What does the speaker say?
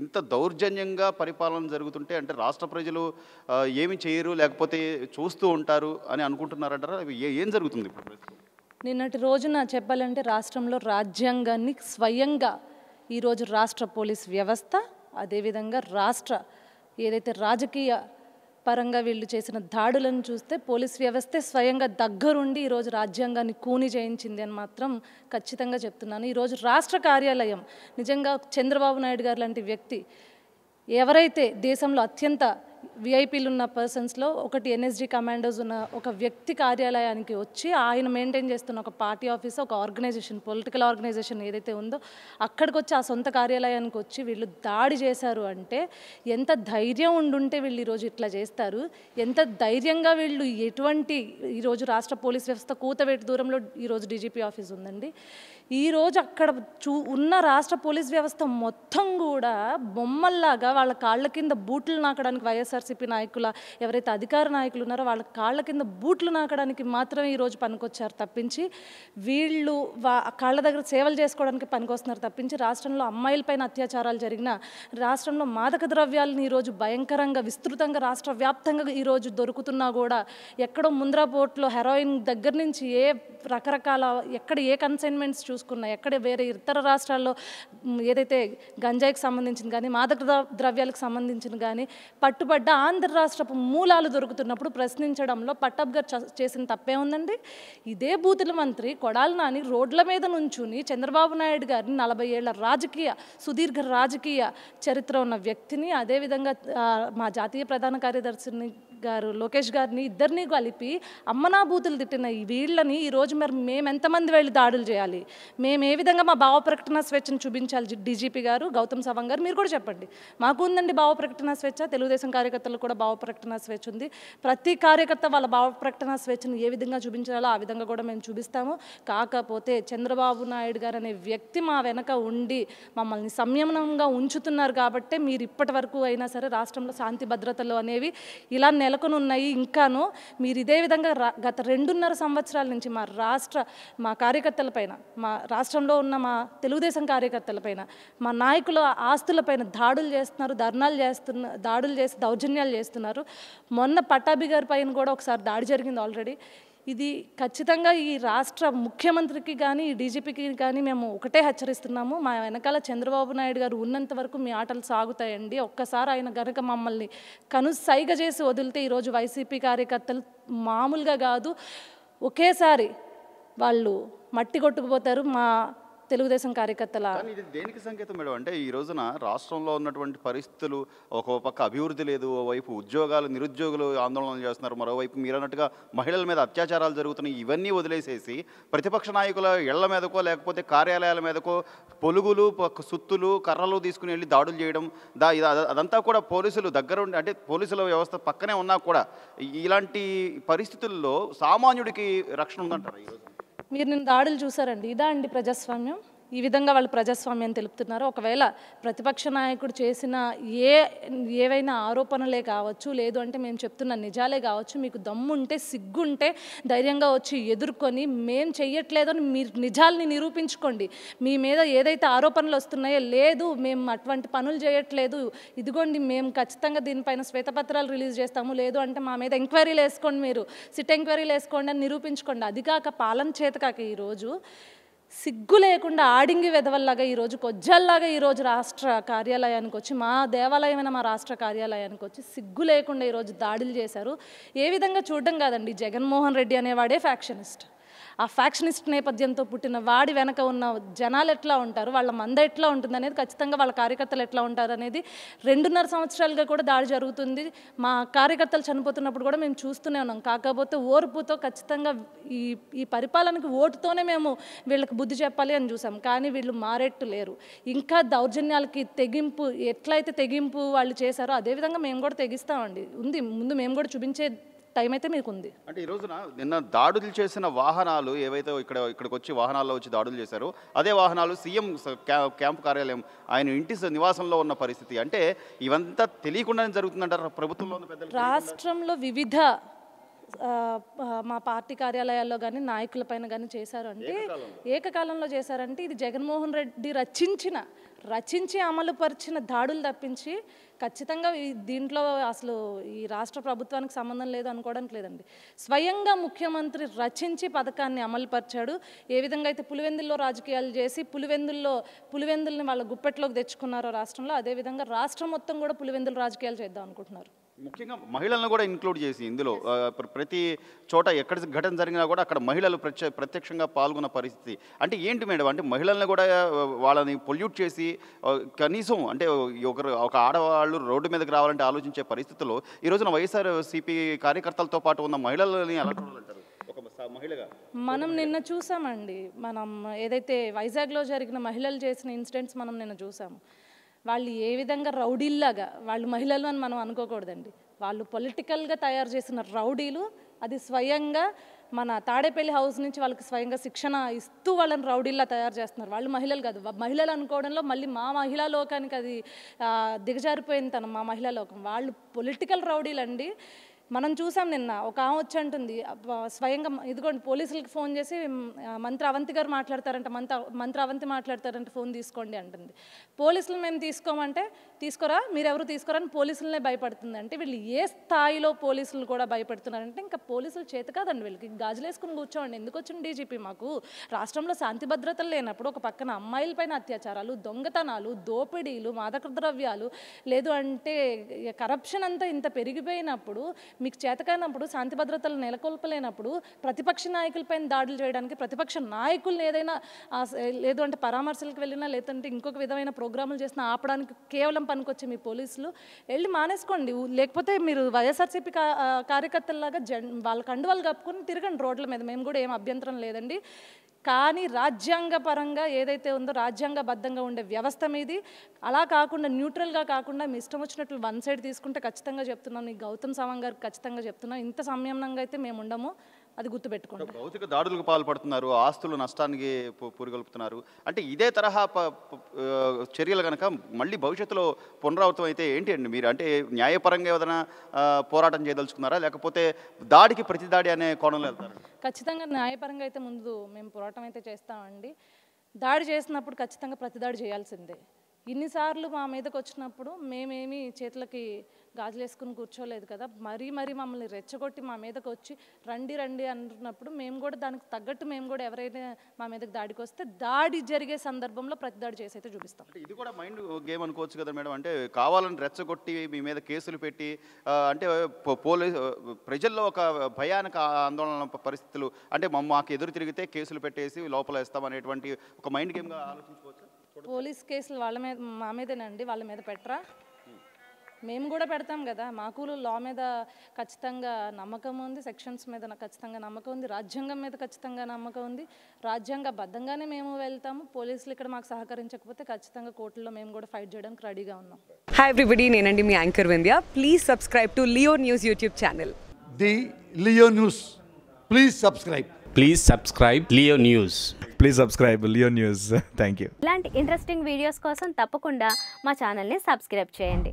ఇంత దౌర్జన్యంగా పరిపాలన జరుగుతుంటే అంటే రాష్ట్ర ప్రజలు ఏమి చేయరు లేకపోతే చూస్తూ ఉంటారు అని అనుకుంటున్నారంటారా ఏం జరుగుతుంది ఇప్పుడు నిన్నటి రోజున చెప్పాలంటే రాష్ట్రంలో రాజ్యాంగాన్ని స్వయంగా ఈరోజు రాష్ట్ర పోలీస్ వ్యవస్థ అదేవిధంగా రాష్ట్ర ఏదైతే రాజకీయ పరంగా వీళ్ళు చేసిన దాడులను చూస్తే పోలీస్ వ్యవస్థే స్వయంగా దగ్గరుండి ఈరోజు రాజ్యాంగాన్ని కూని చేయించింది అని మాత్రం ఖచ్చితంగా చెప్తున్నాను ఈరోజు రాష్ట్ర కార్యాలయం నిజంగా చంద్రబాబు నాయుడు గారు లాంటి వ్యక్తి ఎవరైతే దేశంలో అత్యంత విఐపీలు ఉన్న పర్సన్స్లో ఒకటి ఎన్ఎస్జీ కమాండర్స్ ఉన్న ఒక వ్యక్తి కార్యాలయానికి వచ్చి ఆయన మెయింటైన్ చేస్తున్న ఒక పార్టీ ఆఫీస్ ఒక ఆర్గనైజేషన్ పొలిటికల్ ఆర్గనైజేషన్ ఏదైతే ఉందో అక్కడికి వచ్చి ఆ సొంత కార్యాలయానికి వచ్చి వీళ్ళు దాడి చేశారు అంటే ఎంత ధైర్యం ఉండుంటే వీళ్ళు ఈరోజు ఇట్లా చేస్తారు ఎంత ధైర్యంగా వీళ్ళు ఎటువంటి ఈరోజు రాష్ట్ర పోలీస్ వ్యవస్థ కూతవేటి దూరంలో ఈరోజు డీజీపీ ఆఫీస్ ఉందండి ఈరోజు అక్కడ చూ ఉన్న రాష్ట్ర పోలీస్ వ్యవస్థ మొత్తం కూడా బొమ్మల్లాగా వాళ్ళ కాళ్ళ కింద బూట్లు నాకడానికి వైఎస్ఆర్సీ వైసీపీ నాయకుల ఎవరైతే అధికార నాయకులు ఉన్నారో వాళ్ళ కాళ్ళ కింద బూట్లు నాకడానికి మాత్రమే ఈరోజు పనికొచ్చారు తప్పించి వీళ్ళు వా కాళ్ళ దగ్గర సేవలు చేసుకోవడానికి పనికొస్తున్నారు తప్పించి రాష్ట్రంలో అమ్మాయిలపైన అత్యాచారాలు జరిగిన రాష్ట్రంలో మాదక ద్రవ్యాలను ఈరోజు భయంకరంగా విస్తృతంగా రాష్ట్ర వ్యాప్తంగా ఈరోజు దొరుకుతున్నా కూడా ఎక్కడో ముంద్రా పోర్ట్లో హెరాయిన్ దగ్గర నుంచి ఏ రకరకాల ఎక్కడ ఏ కన్సైన్మెంట్స్ చూసుకున్నా ఎక్కడ వేరే ఇతర రాష్ట్రాల్లో ఏదైతే గంజాయికి సంబంధించిన కానీ మాదక ద్రవ్యాలకు సంబంధించిన కానీ పట్టుబడ్డ ఆంధ్ర రాష్ట్రపు మూలాలు దొరుకుతున్నప్పుడు ప్రశ్నించడంలో పట్టబ్ గారు చేసిన తప్పే ఉందండి ఇదే బూతుల మంత్రి కొడాలి నాని రోడ్ల మీద నుంచుని చంద్రబాబు నాయుడు గారిని నలభై ఏళ్ల రాజకీయ సుదీర్ఘ రాజకీయ చరిత్ర ఉన్న వ్యక్తిని అదేవిధంగా మా జాతీయ ప్రధాన కార్యదర్శిని గారు లోకేష్ గారిని ఇద్దరిని కలిపి అమ్మనాభూతులు తిట్టిన వీళ్ళని ఈరోజు మరి మేము ఎంతమంది వెళ్ళి దాడులు చేయాలి మేము ఏ విధంగా మా భావ ప్రకటన స్వేచ్ఛను చూపించాలి డీజీపీ గారు గౌతమ్ సవం గారు మీరు కూడా చెప్పండి మాకు ఉందండి భావ ప్రకటన స్వేచ్ఛ తెలుగుదేశం కార్యకర్తలకు కూడా భావ ప్రకటన స్వేచ్ఛ ఉంది ప్రతి కార్యకర్త వాళ్ళ భావ ప్రకటన స్వేచ్ఛను ఏ విధంగా చూపించాలో ఆ విధంగా కూడా మేము చూపిస్తాము కాకపోతే చంద్రబాబు నాయుడు గారు అనే వ్యక్తి మా వెనక ఉండి మమ్మల్ని సంయమనంగా ఉంచుతున్నారు కాబట్టి మీరు ఇప్పటి వరకు అయినా సరే రాష్ట్రంలో శాంతి భద్రతలు అనేవి ఇలా నెల నెలకొని ఉన్నాయి ఇంకాను మీరు ఇదే విధంగా గత రెండున్నర సంవత్సరాల నుంచి మా రాష్ట్ర మా కార్యకర్తలపైన మా రాష్ట్రంలో ఉన్న మా తెలుగుదేశం కార్యకర్తలపైన మా నాయకుల ఆస్తులపైన దాడులు చేస్తున్నారు ధర్నాలు చేస్తున్న దాడులు చేసి దౌర్జన్యాలు చేస్తున్నారు మొన్న పట్టాభి గారి పైన కూడా ఒకసారి దాడి జరిగింది ఆల్రెడీ ఇది ఖచ్చితంగా ఈ రాష్ట్ర ముఖ్యమంత్రికి కానీ ఈ డీజీపీకి కానీ మేము ఒకటే హెచ్చరిస్తున్నాము మా వెనకాల చంద్రబాబు నాయుడు గారు ఉన్నంత వరకు మీ ఆటలు సాగుతాయండి ఒక్కసారి ఆయన గనక మమ్మల్ని కనుసైగ చేసి వదిలితే ఈరోజు వైసీపీ కార్యకర్తలు మామూలుగా కాదు ఒకేసారి వాళ్ళు మట్టి కొట్టుకుపోతారు మా తెలుగుదేశం కార్యకర్తల ఇది దేనికి సంకేతం మేడం అంటే ఈ రోజున రాష్ట్రంలో ఉన్నటువంటి పరిస్థితులు ఒక పక్క అభివృద్ధి లేదు ఓవైపు ఉద్యోగాలు నిరుద్యోగులు ఆందోళనలు చేస్తున్నారు మరోవైపు మీరు అన్నట్టుగా మహిళల మీద అత్యాచారాలు జరుగుతున్నాయి ఇవన్నీ వదిలేసేసి ప్రతిపక్ష నాయకుల ఇళ్ల మీదకో లేకపోతే కార్యాలయాల మీదకో పొలుగులు సుత్తులు కర్రలు తీసుకుని వెళ్ళి దాడులు చేయడం దా అదంతా కూడా పోలీసులు దగ్గరుండి అంటే పోలీసుల వ్యవస్థ పక్కనే ఉన్నా కూడా ఇలాంటి పరిస్థితుల్లో సామాన్యుడికి రక్షణ ఉందంటారు ఈరోజు మీరు నిన్న దాడులు చూసారండి ఇదా అండి ప్రజాస్వామ్యం ఈ విధంగా వాళ్ళు ప్రజాస్వామ్యం తెలుపుతున్నారు ఒకవేళ ప్రతిపక్ష నాయకుడు చేసిన ఏ ఏవైనా ఆరోపణలే కావచ్చు లేదు అంటే మేము చెప్తున్న నిజాలే కావచ్చు మీకు దమ్ముంటే సిగ్గుంటే ధైర్యంగా వచ్చి ఎదుర్కొని మేం చెయ్యట్లేదని మీరు నిజాల్ని నిరూపించుకోండి మీ మీద ఏదైతే ఆరోపణలు వస్తున్నాయో లేదు మేము అటువంటి పనులు చేయట్లేదు ఇదిగోండి మేము ఖచ్చితంగా దీనిపైన శ్వేతపత్రాలు రిలీజ్ చేస్తాము లేదు అంటే మా మీద ఎంక్వైరీలు వేసుకోండి మీరు సిట్ ఎంక్వైరీలు వేసుకోండి అని నిరూపించుకోండి అది కాక పాలన చేత కాక ఈరోజు సిగ్గు లేకుండా ఆడింగి వెదవల్లాగా ఈరోజు కొజ్జల్లాగా ఈరోజు రాష్ట్ర కార్యాలయానికి వచ్చి మా దేవాలయమైన మా రాష్ట్ర కార్యాలయానికి వచ్చి సిగ్గు లేకుండా ఈరోజు దాడులు చేశారు ఏ విధంగా చూడడం కాదండి జగన్మోహన్ రెడ్డి అనేవాడే ఫ్యాక్షనిస్ట్ ఆ ఫ్యాక్షనిస్ట్ నేపథ్యంతో పుట్టిన వాడి వెనక ఉన్న జనాలు ఎట్లా ఉంటారు వాళ్ళ మంద ఎట్లా ఉంటుంది అనేది ఖచ్చితంగా వాళ్ళ కార్యకర్తలు ఎట్లా ఉంటారు అనేది రెండున్నర సంవత్సరాలుగా కూడా దాడి జరుగుతుంది మా కార్యకర్తలు చనిపోతున్నప్పుడు కూడా మేము చూస్తూనే ఉన్నాం కాకపోతే ఓర్పుతో ఖచ్చితంగా ఈ ఈ పరిపాలనకి ఓటుతోనే మేము వీళ్ళకి బుద్ధి చెప్పాలి అని చూసాం కానీ వీళ్ళు మారేట్టు లేరు ఇంకా దౌర్జన్యాలకి తెగింపు ఎట్లయితే తెగింపు వాళ్ళు చేశారో అదేవిధంగా మేము కూడా తెగిస్తామండి ఉంది ముందు మేము కూడా చూపించే టైం అయితే మీకు ఉంది అంటే ఈ రోజున నిన్న దాడులు చేసిన వాహనాలు ఏవైతే ఇక్కడ ఇక్కడికి వచ్చి వాహనాల్లో వచ్చి దాడులు చేశారు అదే వాహనాలు సీఎం క్యాంప్ కార్యాలయం ఆయన ఇంటి నివాసంలో ఉన్న పరిస్థితి అంటే ఇవంతా తెలియకుండానే జరుగుతుందంటారు ప్రభుత్వంలో రాష్ట్రంలో వివిధ మా పార్టీ కార్యాలయాల్లో కానీ నాయకుల పైన కానీ చేశారంటే ఏకకాలంలో చేశారంటే ఇది జగన్మోహన్ రెడ్డి రచించిన రచించి అమలుపరిచిన దాడులు తప్పించి ఖచ్చితంగా దీంట్లో అసలు ఈ రాష్ట్ర ప్రభుత్వానికి సంబంధం లేదు అనుకోవడానికి లేదండి స్వయంగా ముఖ్యమంత్రి రచించి పథకాన్ని అమలుపరిచాడు ఏ విధంగా అయితే పులివెందుల్లో రాజకీయాలు చేసి పులివెందుల్లో పులివెందుల్ని వాళ్ళ గుప్పెట్లోకి తెచ్చుకున్నారో రాష్ట్రంలో అదేవిధంగా రాష్ట్రం మొత్తం కూడా పులివెందులు రాజకీయాలు చేద్దాం అనుకుంటున్నారు ముఖ్యంగా మహిళలను కూడా ఇంక్లూడ్ చేసి ఇందులో ప్రతి చోట ఎక్కడ ఘటన జరిగినా కూడా అక్కడ మహిళలు ప్రత్యక్షంగా పాల్గొన్న పరిస్థితి అంటే ఏంటి మేడం అంటే మహిళలను కూడా వాళ్ళని పొల్యూట్ చేసి కనీసం అంటే ఒకరు ఒక ఆడవాళ్ళు రోడ్డు మీదకి రావాలంటే ఆలోచించే పరిస్థితుల్లో ఈ రోజున వైఎస్ఆర్ సిపి కార్యకర్తలతో పాటు ఉన్న మహిళలని అలా మనం నిన్న చూసామండి మనం ఏదైతే వైజాగ్లో జరిగిన మహిళలు చేసిన ఇన్సిడెంట్స్ మనం నిన్న చూసాము వాళ్ళు ఏ విధంగా రౌడీల్లాగా వాళ్ళు మహిళలు అని మనం అనుకోకూడదండి వాళ్ళు పొలిటికల్గా తయారు చేసిన రౌడీలు అది స్వయంగా మన తాడేపల్లి హౌస్ నుంచి వాళ్ళకి స్వయంగా శిక్షణ ఇస్తూ వాళ్ళని రౌడీల్లా తయారు చేస్తున్నారు వాళ్ళు మహిళలు కాదు మహిళలు అనుకోవడంలో మళ్ళీ మా మహిళా లోకానికి అది దిగజారిపోయింది తన మా మహిళా లోకం వాళ్ళు పొలిటికల్ అండి మనం చూసాం నిన్న ఒక ఆమె వచ్చి అంటుంది స్వయంగా ఇదిగోండి పోలీసులకి ఫోన్ చేసి మంత్రి అవంతి గారు మాట్లాడతారంట మంత్రి మంత్రి అవంతి మాట్లాడతారంట ఫోన్ తీసుకోండి అంటుంది పోలీసులు మేము తీసుకోమంటే తీసుకోరా ఎవరు తీసుకోరా అని పోలీసులనే భయపడుతుందంటే వీళ్ళు ఏ స్థాయిలో పోలీసులు కూడా భయపడుతున్నారంటే ఇంకా పోలీసులు చేత కాదండి వీళ్ళకి గాజులేసుకుని కూర్చోండి ఎందుకు వచ్చింది డీజీపీ మాకు రాష్ట్రంలో శాంతి భద్రతలు లేనప్పుడు ఒక పక్కన అమ్మాయిలపైన అత్యాచారాలు దొంగతనాలు దోపిడీలు మాదక ద్రవ్యాలు లేదు అంటే కరప్షన్ అంతా ఇంత పెరిగిపోయినప్పుడు మీకు చేతకైనప్పుడు శాంతి భద్రతలు నెలకొల్పలేనప్పుడు ప్రతిపక్ష నాయకులపైన దాడులు చేయడానికి ప్రతిపక్ష నాయకులు ఏదైనా లేదు అంటే పరామర్శలకు వెళ్ళినా లేదంటే ఇంకొక విధమైన ప్రోగ్రాములు చేసినా ఆపడానికి కేవలం పనికొచ్చే మీ పోలీసులు వెళ్ళి మానేసుకోండి లేకపోతే మీరు వైఎస్ఆర్సీపీ లాగా జన్ వాళ్ళ కండువాలు కప్పుకొని తిరగండి రోడ్ల మీద మేము కూడా ఏం అభ్యంతరం లేదండి కానీ రాజ్యాంగపరంగా ఏదైతే ఉందో రాజ్యాంగబద్ధంగా ఉండే వ్యవస్థ మీది అలా కాకుండా న్యూట్రల్గా కాకుండా మీ ఇష్టం వచ్చినట్లు వన్ సైడ్ తీసుకుంటే ఖచ్చితంగా చెప్తున్నాను ఈ గౌతమ్ సవాంగ్ గారు ఖచ్చితంగా చెప్తున్నాను ఇంత సంయమనంగా అయితే మేము ఉండము అది గుర్తుపెట్టుకోండి భౌతిక దాడులకు పాల్పడుతున్నారు ఆస్తులు నష్టానికి పురిగొల్పుతున్నారు అంటే ఇదే తరహా చర్యలు కనుక మళ్ళీ భవిష్యత్తులో పునరావృతం అయితే ఏంటి అండి మీరు అంటే న్యాయపరంగా ఏదైనా పోరాటం చేయదలుచుకున్నారా లేకపోతే దాడికి ప్రతి దాడి అనే కోణంలో వెళ్తారు ఖచ్చితంగా న్యాయపరంగా అయితే ముందు మేము పోరాటం అయితే చేస్తామండి దాడి చేసినప్పుడు ఖచ్చితంగా ప్రతిదాడి చేయాల్సిందే ఇన్నిసార్లు మా మీదకి వచ్చినప్పుడు మేమేమి చేతులకి గాజులు వేసుకుని కూర్చోలేదు కదా మరీ మరీ మమ్మల్ని రెచ్చగొట్టి మా మీదకి వచ్చి రండి రండి అంటున్నప్పుడు మేము కూడా దానికి తగ్గట్టు మేము కూడా ఎవరైనా మా మీదకి దాడికి వస్తే దాడి జరిగే సందర్భంలో ప్రతి దాడి చేసి అయితే చూపిస్తాం ఇది కూడా మైండ్ గేమ్ అనుకోవచ్చు కదా మేడం అంటే కావాలని రెచ్చగొట్టి మీ మీద కేసులు పెట్టి అంటే పోలీసు ప్రజల్లో ఒక భయానక ఆందోళన పరిస్థితులు అంటే మాకు ఎదురు తిరిగితే కేసులు పెట్టేసి లోపల అనేటువంటి ఒక మైండ్ గేమ్గా ఆలోచించుకోవచ్చు పోలీస్ కేసులు వాళ్ళ మీద మా మీదేనండి వాళ్ళ మీద పెట్టరా మేము కూడా పెడతాం కదా మాకు లా మీద ఖచ్చితంగా నమ్మకం ఉంది సెక్షన్స్ మీద నాకు ఖచ్చితంగా నమ్మకం ఉంది రాజ్యాంగం మీద ఖచ్చితంగా నమ్మకం ఉంది రాజ్యాంగ బద్దంగానే మేము వెళ్తాము పోలీసులు ఇక్కడ మాకు సహకరించకపోతే ఖచ్చితంగా కోర్టులో మేము కూడా ఫైట్ చేయడానికి రెడీగా ఉన్నాం హాయ్ ఎవ్రీబడి నేనండి మీ anchor Vindhya please subscribe to Leo news YouTube channel the Leo news please subscribe please subscribe Leo news please subscribe Leo news thank you ఇలాంటి ఇంట్రెస్టింగ్ వీడియోస్ కోసం తప్పకుండా మా ఛానల్ని సబ్స్క్రైబ్ చేయండి